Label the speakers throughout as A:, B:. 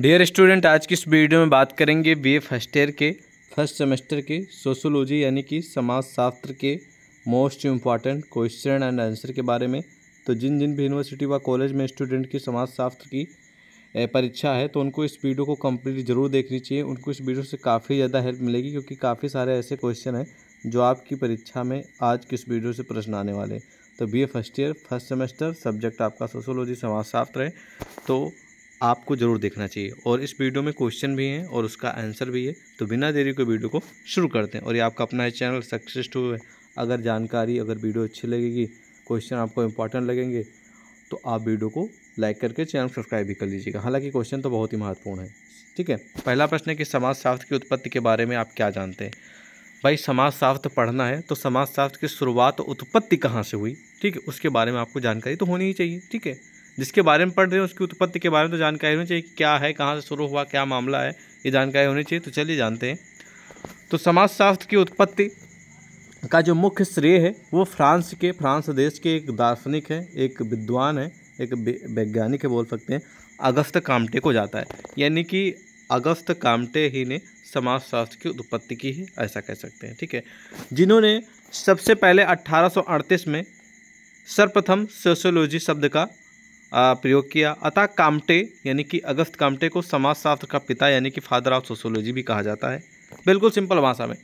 A: dear student आज की इस वीडियो में बात करेंगे बीए फर्स्ट ईयर के फर्स्ट सेमेस्टर के सोशोलॉजी यानी कि समाजशास्त्र के most important question and answer के बारे में तो जिन जिन भी यूनिवर्सिटी व कॉलेज में स्टूडेंट की समाजशास्त्र की परीक्षा है तो उनको इस वीडियो को कम्प्लीट ज़रूर देखनी चाहिए उनको इस वीडियो से काफ़ी ज़्यादा हेल्प मिलेगी क्योंकि काफ़ी सारे ऐसे क्वेश्चन हैं जो आपकी परीक्षा में आज किस वीडियो से प्रश्न आने वाले तो B first year first semester subject आपका सोशोलॉजी समाजशास्त्र है तो आपको ज़रूर देखना चाहिए और इस वीडियो में क्वेश्चन भी हैं और उसका आंसर भी है तो बिना देरी के वीडियो को शुरू करते हैं और ये आपका अपना चैनल सक्सेस टू है अगर जानकारी अगर वीडियो अच्छी लगेगी क्वेश्चन आपको इंपॉर्टेंट लगेंगे तो आप वीडियो को लाइक करके चैनल सब्सक्राइब भी कर लीजिएगा हालांकि क्वेश्चन तो बहुत ही महत्वपूर्ण है ठीक है पहला प्रश्न है कि समाजशास्त्र की उत्पत्ति के बारे में आप क्या जानते हैं भाई समाजशास्त्र पढ़ना है तो समाजशास्त्र की शुरुआत उत्पत्ति कहाँ से हुई ठीक है उसके बारे में आपको जानकारी तो होनी ही चाहिए ठीक है जिसके बारे में पढ़ रहे हैं उसकी उत्पत्ति के बारे में तो जानकारी होनी चाहिए क्या है कहाँ से शुरू हुआ क्या मामला है ये जानकारी होनी चाहिए तो चलिए जानते हैं तो समाजशास्त्र की उत्पत्ति का जो मुख्य श्रेय है वो फ्रांस के फ्रांस देश के एक दार्शनिक है एक विद्वान है एक वैज्ञानिक है बोल सकते हैं अगस्त कामटे को जाता है यानी कि अगस्त कामटे ही ने समाजशास्त्र की उत्पत्ति की है ऐसा कह सकते हैं ठीक है जिन्होंने सबसे पहले 1838 में सर्वप्रथम सोशियोलॉजी शब्द का प्रयोग किया अतः कामटे यानी कि अगस्त कामटे को समाजशास्त्र का पिता यानी कि फादर ऑफ सोशोलॉजी भी कहा जाता है बिल्कुल सिंपल भाषा में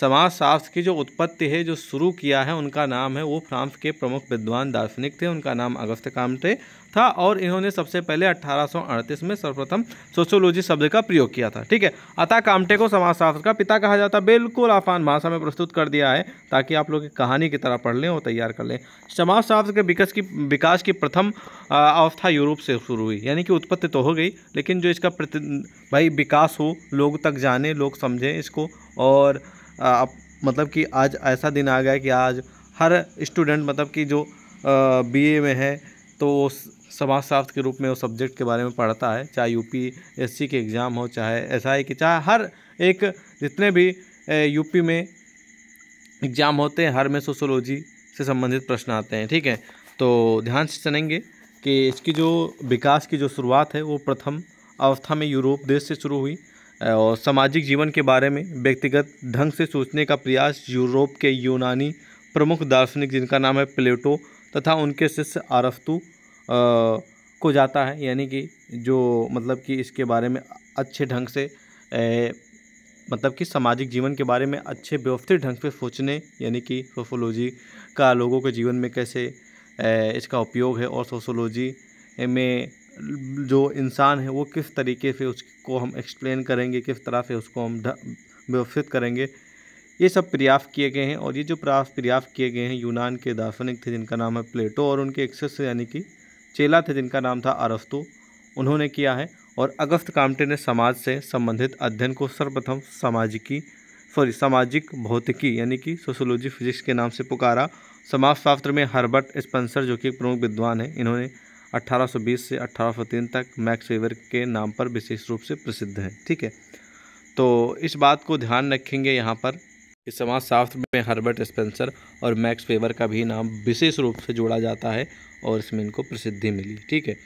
A: समाज शास्त्र की जो उत्पत्ति है जो शुरू किया है उनका नाम है वो फ्रांस के प्रमुख विद्वान दार्शनिक थे उनका नाम अगस्त कामटे था और इन्होंने सबसे पहले 1838 में सर्वप्रथम सोशोलॉजी शब्द का प्रयोग किया था ठीक है अतः कामटे को समाजशास्त्र का पिता कहा जाता बिल्कुल आसान भाषा में प्रस्तुत कर दिया है ताकि आप लोग कहानी की तरह पढ़ लें और तैयार कर लें समाजशास्त्र के विकास की विकास की प्रथम अवस्था यूरोप से शुरू हुई यानी कि उत्पत्ति तो हो गई लेकिन जो इसका भाई विकास हो लोग तक जाने लोग समझें इसको और आप मतलब कि आज ऐसा दिन आ गया कि आज हर स्टूडेंट मतलब कि जो बीए में है तो वो समाज शास्त्र के रूप में वो सब्जेक्ट के बारे में पढ़ता है चाहे यूपी एससी के एग्ज़ाम हो चाहे एसआई के चाहे हर एक जितने भी यूपी में एग्ज़ाम होते हैं हर में सोशोलॉजी से संबंधित प्रश्न आते हैं ठीक है तो ध्यान से सुनेंगे कि इसकी जो विकास की जो शुरुआत है वो प्रथम अवस्था में यूरोप देश से शुरू हुई और सामाजिक जीवन के बारे में व्यक्तिगत ढंग से सोचने का प्रयास यूरोप के यूनानी प्रमुख दार्शनिक जिनका नाम है प्लेटो तथा उनके शिष्य आरस्तू को जाता है यानी कि जो मतलब कि इसके बारे में अच्छे ढंग से ए, मतलब कि सामाजिक जीवन के बारे में अच्छे व्यवस्थित ढंग से सोचने यानी कि सोशोलॉजी का लोगों के जीवन में कैसे ए, इसका उपयोग है और सोशोलॉजी में जो इंसान है वो किस तरीके से उसको हम एक्सप्लेन करेंगे किस तरह से उसको हम व्यवस्थित करेंगे ये सब प्रयास किए गए हैं और ये जो प्रयास प्रयास किए गए हैं यूनान के दार्शनिक थे जिनका नाम है प्लेटो और उनके एक शिष्य यानी कि चेला थे जिनका नाम था अरस्तु उन्होंने किया है और अगस्त कामटे ने समाज से संबंधित अध्ययन को सर्वप्रथम सामाजिकी सॉरी सामाजिक भौतिकी यानी कि सोशोलॉजी फिजिक्स के नाम से पुकारा समाजशास्त्र में हर्बर्ट स्पेंसर जो कि एक प्रमुख विद्वान है इन्होंने 1820 से 1803 तक मैक्स वेबर के नाम पर विशेष रूप से प्रसिद्ध हैं ठीक है तो इस बात को ध्यान रखेंगे यहाँ पर कि समाजशास्त्र में हर्बर्ट स्पेंसर और मैक्स वेबर का भी नाम विशेष रूप से जोड़ा जाता है और इसमें इनको प्रसिद्धि मिली ठीक है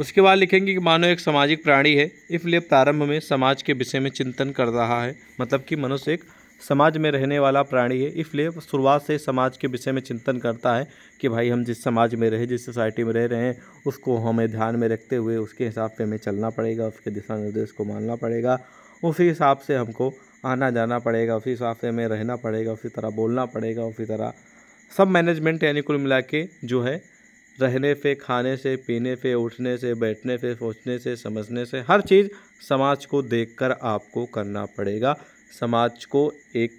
A: उसके बाद लिखेंगे कि मानव एक सामाजिक प्राणी है इसलिए प्रारंभ में समाज के विषय में चिंतन कर रहा है मतलब कि मनुष्य एक समाज में रहने वाला प्राणी है इसलिए शुरुआत से समाज के विषय में चिंतन करता है कि भाई हम जिस समाज में रहे जिस सोसाइटी में रह रहे हैं उसको हमें ध्यान में रखते हुए उसके हिसाब से हमें चलना पड़ेगा उसके दिशा निर्देश को मानना पड़ेगा उसी हिसाब से हमको आना जाना पड़ेगा उसी हिसाब से हमें रहना पड़ेगा उसी तरह बोलना पड़ेगा उसी तरह सब मैनेजमेंट यानी कुल मिला के जो है रहने पे खाने से पीने पे उठने से बैठने पे सोचने से समझने से हर चीज़ समाज को देखकर आपको करना पड़ेगा समाज को एक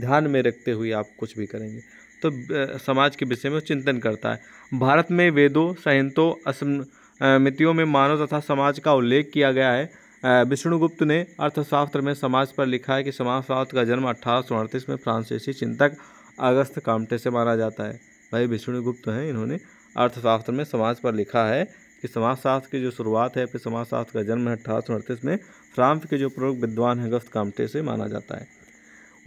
A: ध्यान में रखते हुए आप कुछ भी करेंगे तो समाज के विषय में चिंतन करता है भारत में वेदों संहितों असमितियों में मानव तथा समाज का उल्लेख किया गया है विष्णुगुप्त ने अर्थशास्त्र में समाज पर लिखा है कि समाजशास्त्र का जन्म अठारह में फ्रांसीसी चिंतक अगस्त कामटे से माना जाता है भाई विष्णुगुप्त हैं इन्होंने अर्थशास्त्र में समाज पर लिखा है कि समाजशास्त्र की जो शुरुआत है फिर समाजशास्त्र का जन्म है अठारह में फ्रांस के जो प्रमुख विद्वान हैं गस्त कामटे से माना जाता है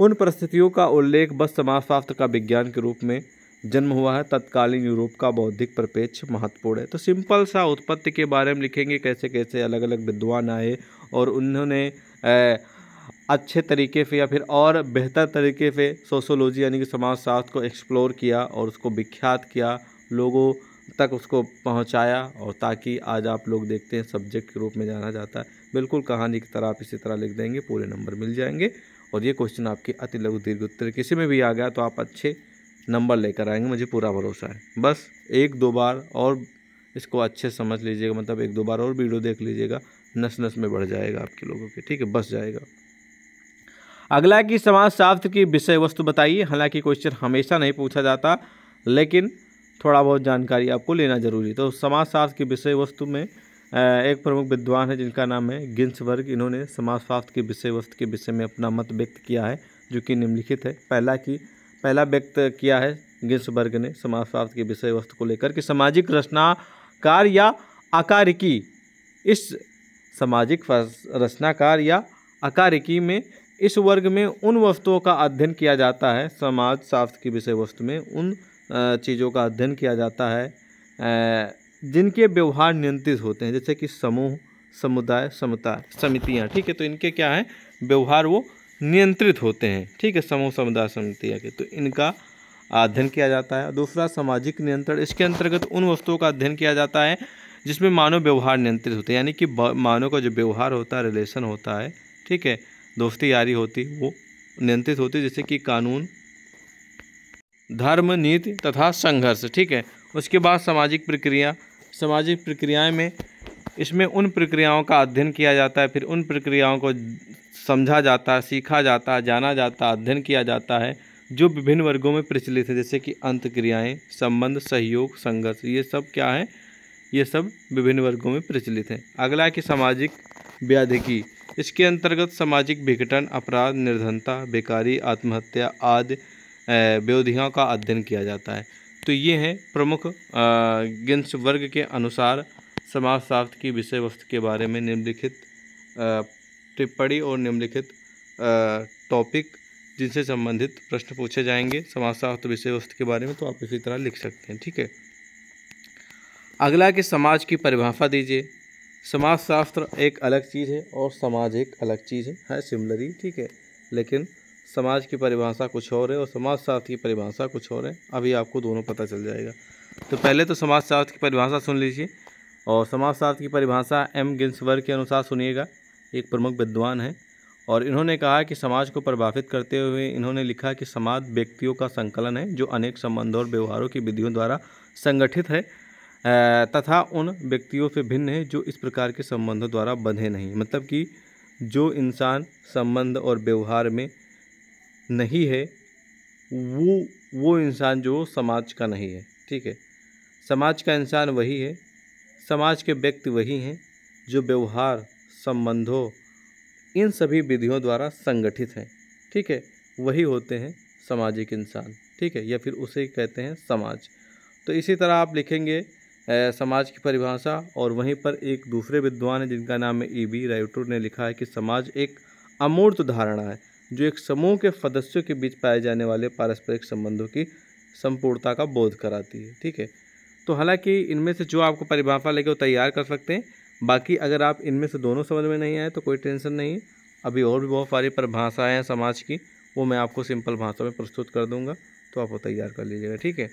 A: उन परिस्थितियों का उल्लेख बस समाजशास्त्र का विज्ञान के रूप में जन्म हुआ है तत्कालीन यूरोप का बौद्धिक परिपेक्ष महत्वपूर्ण है तो सिंपल सा उत्पत्ति के बारे में लिखेंगे कैसे कैसे अलग अलग विद्वान आए और उन्होंने अच्छे तरीके से या फिर और बेहतर तरीके से सोशोलॉजी यानी कि समाजशास्त्र को एक्सप्लोर किया और उसको विख्यात किया लोगों तक उसको पहुंचाया और ताकि आज आप लोग देखते हैं सब्जेक्ट के रूप में जाना जाता है बिल्कुल कहानी की तरह आप इसी तरह लिख देंगे पूरे नंबर मिल जाएंगे और ये क्वेश्चन आपके अति लघु दीर्घ उत्तर किसी में भी आ गया तो आप अच्छे नंबर लेकर आएंगे मुझे पूरा भरोसा है बस एक दो बार और इसको अच्छे समझ लीजिएगा मतलब एक दो बार और वीडियो देख लीजिएगा नस नस में बढ़ जाएगा आपके लोगों के ठीक है बस जाएगा अगला कि शास्त्र की विषय वस्तु बताइए हालांकि क्वेश्चन हमेशा नहीं पूछा जाता लेकिन थोड़ा बहुत जानकारी आपको लेना जरूरी तो समाज शास्त्र की विषय वस्तु में एक प्रमुख विद्वान है जिनका नाम है गिन्सबर्ग इन्होंने समाज स्वास्थ्य की विषय वस्तु के विषय में अपना मत व्यक्त किया है जो कि निम्नलिखित है पहला की पहला व्यक्त किया है गिन्सबर्ग ने समाज स्वास्थ्य की विषय वस्तु को लेकर कि सामाजिक रचनाकार या आकारिकी इस सामाजिक रचनाकार या आकारिकी में इस वर्ग में उन वस्तुओं का अध्ययन किया जाता है समाज शास्त्र की विषय वस्तु में उन चीज़ों का अध्ययन किया जाता है जिनके व्यवहार नियंत्रित होते हैं जैसे कि समूह समुदाय समता समितियाँ ठीक है तो इनके क्या हैं व्यवहार वो नियंत्रित होते हैं ठीक है समूह समुदाय समितियाँ के तो इनका अध्ययन किया जाता है दूसरा सामाजिक नियंत्रण इसके अंतर्गत उन वस्तुओं का अध्ययन किया जाता है जिसमें मानव व्यवहार नियंत्रित होते हैं यानी कि मानव का जो व्यवहार होता है रिलेशन होता है ठीक है दोस्ती यारी होती वो नियंत्रित होती जैसे कि कानून धर्म नीति तथा संघर्ष ठीक है उसके बाद सामाजिक प्रक्रिया सामाजिक प्रक्रियाएं में इसमें उन प्रक्रियाओं का अध्ययन किया जाता है फिर उन प्रक्रियाओं को समझा जाता है सीखा जाता है जाना जाता अध्ययन किया जाता है जो विभिन्न वर्गों में प्रचलित है जैसे कि अंत क्रियाएँ संबंध सहयोग संघर्ष ये सब क्या है ये सब विभिन्न वर्गों में प्रचलित हैं अगला है कि सामाजिक व्याधिकी इसके अंतर्गत सामाजिक विघटन अपराध निर्धनता बेकारी आत्महत्या आदि व्यवधियों का अध्ययन किया जाता है तो ये हैं प्रमुख गिन्स वर्ग के अनुसार समाजशास्त्र की विषय वस्तु के बारे में निम्नलिखित टिप्पणी और निम्नलिखित टॉपिक जिनसे संबंधित प्रश्न पूछे जाएंगे समाजशास्त्र विषय वस्तु के बारे में तो आप इसी तरह लिख सकते हैं ठीक है अगला कि समाज की परिभाषा दीजिए समाजशास्त्र एक अलग चीज़ है और समाज एक अलग चीज़ है है सिमिलर ही ठीक है लेकिन समाज की परिभाषा कुछ और है और समाज शास्त्र की परिभाषा कुछ और है अभी आपको दोनों पता चल जाएगा तो पहले तो समाज शास्त्र की परिभाषा सुन लीजिए और समाज शास्त्र की परिभाषा एम गिन्सवर के अनुसार सुनिएगा एक प्रमुख विद्वान है और इन्होंने कहा कि समाज को प्रभावित करते हुए इन्होंने लिखा कि समाज व्यक्तियों का संकलन है जो अनेक संबंधों और व्यवहारों की विधियों द्वारा संगठित है तथा उन व्यक्तियों से भिन्न है जो इस प्रकार के संबंधों द्वारा बंधे नहीं मतलब कि जो इंसान संबंध और व्यवहार में नहीं है वो वो इंसान जो समाज का नहीं है ठीक है समाज का इंसान वही है समाज के व्यक्ति वही हैं जो व्यवहार संबंधों इन सभी विधियों द्वारा संगठित हैं ठीक है वही होते हैं सामाजिक इंसान ठीक है या फिर उसे कहते हैं समाज तो इसी तरह आप लिखेंगे ए, समाज की परिभाषा और वहीं पर एक दूसरे विद्वान है जिनका नाम है ई बी ने लिखा है कि समाज एक अमूर्त धारणा है जो एक समूह के सदस्यों के बीच पाए जाने वाले पारस्परिक संबंधों की संपूर्णता का बोध कराती है ठीक है तो हालांकि इनमें से जो आपको परिभाषा लेके वो तैयार कर सकते हैं बाकी अगर आप इनमें से दोनों समझ में नहीं आए तो कोई टेंशन नहीं है अभी और भी बहुत सारी परिभाषाएँ हैं समाज की वो मैं आपको सिंपल भाषा में प्रस्तुत कर दूँगा तो आप वो तैयार कर लीजिएगा ठीक है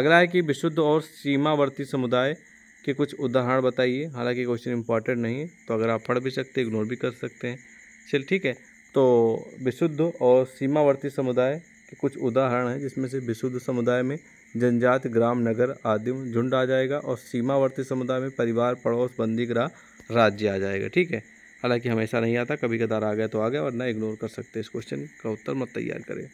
A: अगला है कि विशुद्ध और सीमावर्ती समुदाय के कुछ उदाहरण बताइए हालांकि क्वेश्चन इंपॉर्टेंट नहीं है तो अगर आप पढ़ भी सकते इग्नोर भी कर सकते हैं चल ठीक है तो विशुद्ध और सीमावर्ती समुदाय के कुछ उदाहरण हैं जिसमें से विशुद्ध समुदाय में जनजाति ग्राम नगर आदि झुंड आ जाएगा और सीमावर्ती समुदाय में परिवार पड़ोस बंदीगृह राज्य आ जाएगा ठीक है हालांकि हमेशा नहीं आता कभी कदार आ गया तो आ गया वरना इग्नोर कर सकते इस क्वेश्चन का उत्तर मत तैयार करें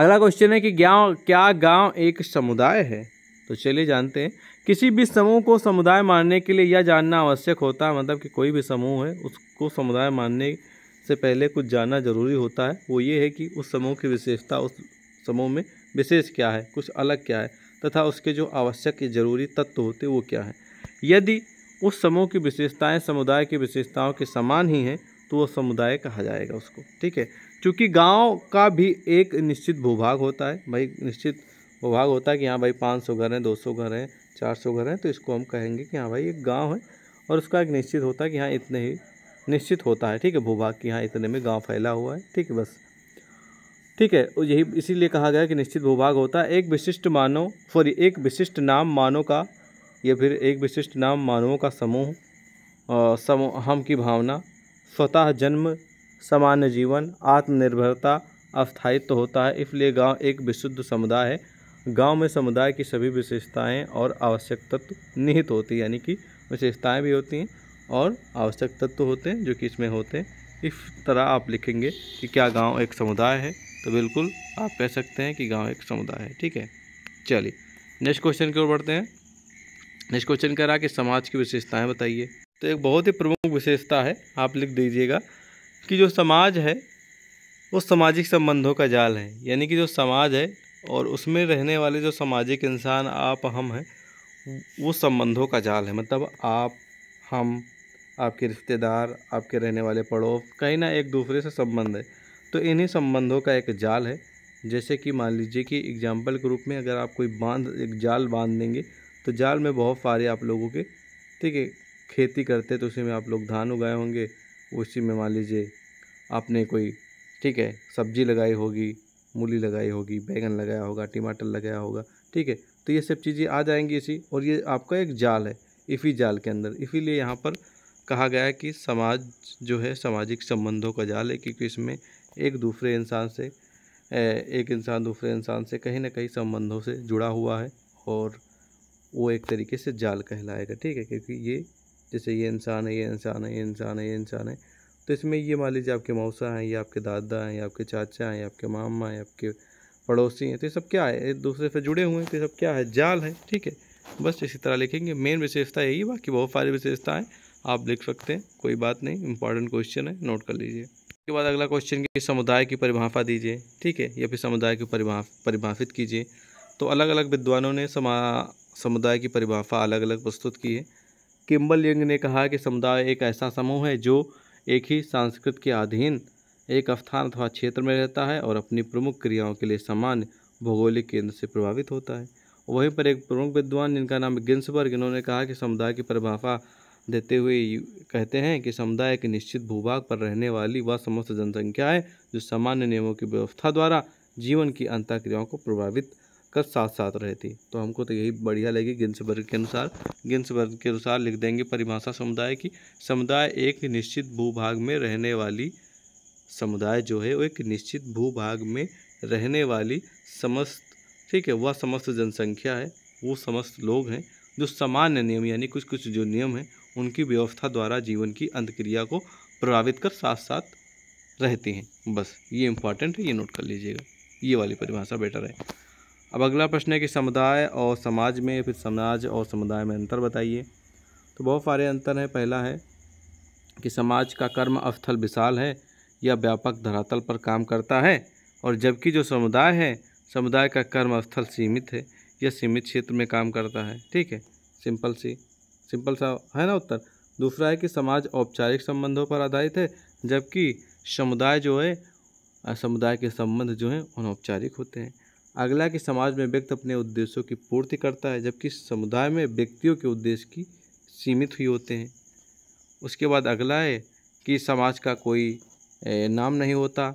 A: अगला क्वेश्चन है कि गाँव क्या गाँव एक समुदाय है तो चलिए जानते हैं किसी भी समूह को समुदाय मानने के लिए यह जानना आवश्यक होता है मतलब कि कोई भी समूह है उसको समुदाय मानने से पहले कुछ जानना जरूरी होता है वो ये है कि उस समूह की विशेषता उस समूह में विशेष क्या है कुछ अलग क्या है तथा उसके जो आवश्यक जरूरी तत्व होते वो क्या है यदि उस समूह की विशेषताएं समुदाय की विशेषताओं के समान ही हैं तो वो समुदाय कहा जाएगा उसको ठीक है क्योंकि गांव का भी एक निश्चित भूभाग होता है भाई निश्चित भूभाग होता है कि हाँ भाई पाँच सौ घर हैं दो सौ घर हैं चार सौ घर हैं तो इसको हम कहेंगे कि हाँ भाई एक गाँव है और उसका एक निश्चित होता है कि हाँ इतने ही निश्चित होता है ठीक है भूभाग के यहाँ इतने में गाँव फैला हुआ है ठीक है बस ठीक है और यही इसीलिए कहा गया कि निश्चित भूभाग होता है एक विशिष्ट मानव सॉरी एक विशिष्ट नाम मानव का या फिर एक विशिष्ट नाम मानवों का समूह समूह हम की भावना स्वतः जन्म सामान्य जीवन आत्मनिर्भरता अस्थायित्व तो होता है इसलिए गांव एक विशुद्ध समुदाय है गांव में समुदाय की सभी विशेषताएं और आवश्यक तत्व निहित होती है यानी कि विशेषताएं भी होती हैं और आवश्यक तत्व होते हैं जो कि इसमें होते हैं इस तरह आप लिखेंगे कि क्या गांव एक समुदाय है तो बिल्कुल आप कह सकते हैं कि गांव एक समुदाय है ठीक है चलिए नेक्स्ट क्वेश्चन की ओर बढ़ते हैं नेक्स्ट क्वेश्चन कह रहा कि समाज की विशेषताएं बताइए तो एक बहुत ही प्रमुख विशेषता है आप लिख दीजिएगा कि जो समाज है वो सामाजिक संबंधों का जाल है यानी कि जो समाज है और उसमें रहने वाले जो सामाजिक इंसान आप हम हैं वो संबंधों का जाल है मतलब आप हम आपके रिश्तेदार आपके रहने वाले पड़ोस कहीं ना एक दूसरे से संबंध है तो इन्हीं संबंधों का एक जाल है जैसे कि मान लीजिए कि एग्जाम्पल के रूप में अगर आप कोई बांध एक जाल बांध देंगे तो जाल में बहुत सारे आप लोगों के ठीक है खेती करते तो उसी में आप लोग धान उगाए होंगे उसी में मान लीजिए आपने कोई ठीक है सब्जी लगाई होगी मूली लगाई होगी बैंगन लगाया होगा टमाटर लगाया होगा ठीक है तो ये सब चीज़ें आ जाएंगी इसी और ये आपका एक जाल है इफ़ी जाल के अंदर इसीलिए यहाँ पर कहा गया है कि समाज जो है सामाजिक संबंधों का जाल है क्योंकि इसमें एक दूसरे इंसान से एक इंसान दूसरे इंसान से कहीं ना कहीं संबंधों से जुड़ा हुआ है और वो एक तरीके से जाल कहलाएगा ठीक है क्योंकि ये जैसे ये इंसान है ये इंसान है ये इंसान है ये इंसान है तो इसमें ये मान लीजिए आपके मौसा हैं ये आपके दादा हैं ये आपके चाचा हैं ये आपके मामा हैं आपके पड़ोसी हैं तो ये सब क्या है एक दूसरे से जुड़े हुए हैं तो ये सब क्या है जाल है ठीक है बस इसी तरह लिखेंगे मेन विशेषता यही बाकी बहुत सारी विशेषताएँ आप लिख सकते हैं कोई बात नहीं इंपॉर्टेंट क्वेश्चन है नोट कर लीजिए उसके बाद अगला क्वेश्चन कि समुदाय की परिभाषा दीजिए ठीक है या फिर समुदाय की परिभा परिभाषित कीजिए तो अलग अलग विद्वानों ने समुदाय की परिभाषा अलग अलग प्रस्तुत की है किम्बल यंग ने कहा कि समुदाय एक ऐसा समूह है जो एक ही संस्कृत के अधीन एक स्थान अथवा क्षेत्र में रहता है और अपनी प्रमुख क्रियाओं के लिए सामान्य भौगोलिक केंद्र से प्रभावित होता है वहीं पर एक प्रमुख विद्वान जिनका नाम गिन्सबर्ग इन्होंने कहा कि समुदाय की परिभाषा देते हुए कहते हैं कि समुदाय के निश्चित भूभाग पर रहने वाली वह समस्त जनसंख्या है जो सामान्य नियमों की व्यवस्था द्वारा जीवन की अंतक्रियाओं को प्रभावित कर साथ साथ रहती तो हमको तो यही बढ़िया लगी गिन्सबर्ग के अनुसार गिन्सबर्ग के अनुसार लिख देंगे परिभाषा समुदाय की समुदाय एक निश्चित भूभाग में रहने वाली समुदाय जो है वो एक निश्चित भूभाग में रहने वाली समस्त ठीक है वह समस्त जनसंख्या है वो समस्त लोग हैं जो सामान्य नियम यानी कुछ कुछ जो नियम हैं उनकी व्यवस्था द्वारा जीवन की अंतक्रिया को प्रभावित कर साथ साथ रहते हैं बस ये इंपॉर्टेंट है ये नोट कर लीजिएगा ये वाली परिभाषा बेटर है अब अगला प्रश्न है कि समुदाय और समाज में फिर समाज और समुदाय में अंतर बताइए तो बहुत सारे अंतर हैं पहला है कि समाज का कर्म स्थल विशाल है या व्यापक धरातल पर काम करता है और जबकि जो समुदाय है समुदाय का कर्म स्थल सीमित है या सीमित क्षेत्र में काम करता है ठीक है सिंपल सी सिंपल सा है ना उत्तर दूसरा है कि समाज औपचारिक संबंधों पर आधारित है जबकि समुदाय जो है समुदाय के संबंध जो हैं अनौपचारिक होते हैं अगला कि समाज में व्यक्ति अपने उद्देश्यों की पूर्ति करता है जबकि समुदाय में व्यक्तियों के उद्देश्य की सीमित ही होते हैं उसके बाद अगला है कि समाज का कोई नाम नहीं होता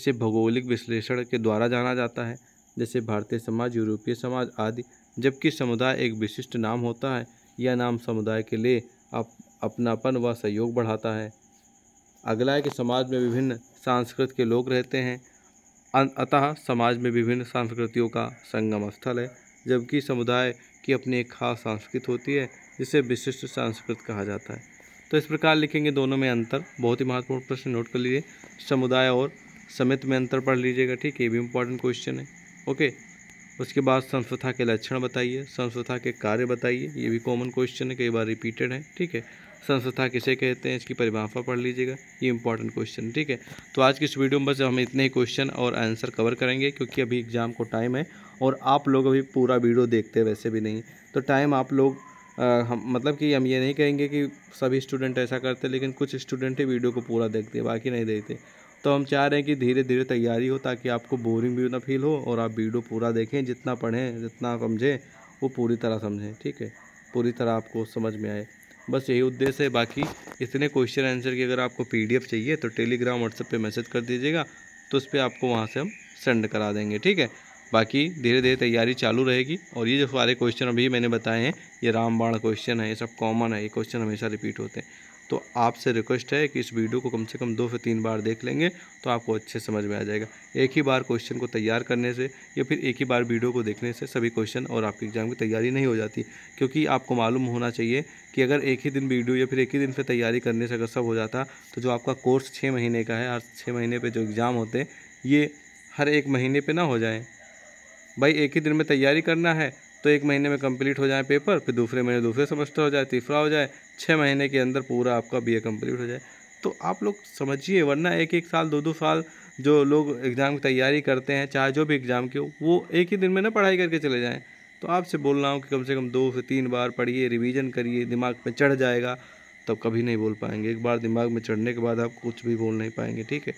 A: इसे भौगोलिक विश्लेषण के द्वारा जाना जाता है जैसे भारतीय समाज यूरोपीय समाज आदि जबकि समुदाय एक विशिष्ट नाम होता है यह नाम समुदाय के लिए अप, अपनापन व सहयोग बढ़ाता है अगला है कि समाज में विभिन्न सांस्कृत के लोग रहते हैं अतः समाज में विभिन्न संस्कृतियों का संगम स्थल है जबकि समुदाय की अपनी एक खास संस्कृत होती है जिसे विशिष्ट संस्कृत कहा जाता है तो इस प्रकार लिखेंगे दोनों में अंतर बहुत ही महत्वपूर्ण प्रश्न नोट कर लीजिए समुदाय और समित में अंतर पढ़ लीजिएगा ठीक है ये भी इंपॉर्टेंट क्वेश्चन है ओके उसके बाद संस्था के लक्षण बताइए संस्था के कार्य बताइए ये भी कॉमन क्वेश्चन है कई बार रिपीटेड है ठीक है संस्था किसे कहते हैं इसकी परिभाषा पढ़ लीजिएगा ये इंपॉर्टेंट क्वेश्चन ठीक है तो आज की इस वीडियो में बस हम इतने ही क्वेश्चन और आंसर कवर करेंगे क्योंकि अभी एग्ज़ाम को टाइम है और आप लोग अभी पूरा वीडियो देखते वैसे भी नहीं तो टाइम आप लोग आ, हम मतलब कि हम ये नहीं कहेंगे कि सभी स्टूडेंट ऐसा करते लेकिन कुछ स्टूडेंट ही वीडियो को पूरा देखते बाकी नहीं देखते तो हम चाह रहे हैं कि धीरे धीरे तैयारी हो ताकि आपको बोरिंग भी ना फील हो और आप वीडियो पूरा देखें जितना पढ़ें जितना समझें वो पूरी तरह समझें ठीक है पूरी तरह आपको समझ में आए बस यही उद्देश्य है बाकी इतने क्वेश्चन आंसर की अगर आपको पी चाहिए तो टेलीग्राम व्हाट्सएप पर मैसेज कर दीजिएगा तो उस पर आपको वहाँ से हम सेंड करा देंगे ठीक है बाकी धीरे धीरे तैयारी चालू रहेगी और ये जो सारे क्वेश्चन अभी मैंने बताए हैं ये रामबाण क्वेश्चन है ये सब कॉमन है ये क्वेश्चन हमेशा रिपीट होते हैं तो आपसे रिक्वेस्ट है कि इस वीडियो को कम से कम दो से तीन बार देख लेंगे तो आपको अच्छे समझ में आ जाएगा एक ही बार क्वेश्चन को तैयार करने से या फिर एक ही बार वीडियो को देखने से सभी क्वेश्चन और आपके एग्ज़ाम की तैयारी नहीं हो जाती क्योंकि आपको मालूम होना चाहिए कि अगर एक ही दिन वीडियो या फिर एक ही दिन पर तैयारी करने से अगर सब हो जाता तो जो आपका कोर्स छः महीने का है हर छः महीने पर जो एग्ज़ाम होते ये हर एक महीने पर ना हो जाए भाई एक ही दिन में तैयारी करना है तो एक महीने में कंप्लीट हो जाए पेपर फिर दूसरे महीने दूसरे सेमेस्टर हो जाए तीसरा हो जाए छः महीने के अंदर पूरा आपका बी कंप्लीट हो जाए तो आप लोग समझिए वरना एक एक साल दो दो साल जो लोग एग्ज़ाम की तैयारी करते हैं चाहे जो भी एग्ज़ाम के हो वो एक ही दिन में ना पढ़ाई करके चले जाएँ तो आपसे बोल रहा हूँ कि कम से कम दो से तीन बार पढ़िए रिवीजन करिए दिमाग में चढ़ जाएगा तब कभी नहीं बोल पाएंगे एक बार दिमाग में चढ़ने के बाद आप कुछ भी बोल नहीं पाएंगे ठीक है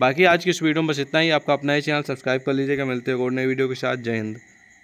A: बाकी आज की इस वीडियो में बस इतना ही आपका अपना ही चैनल सब्सक्राइब कर लीजिएगा मिलते हैं और नए वीडियो के साथ जय हिंद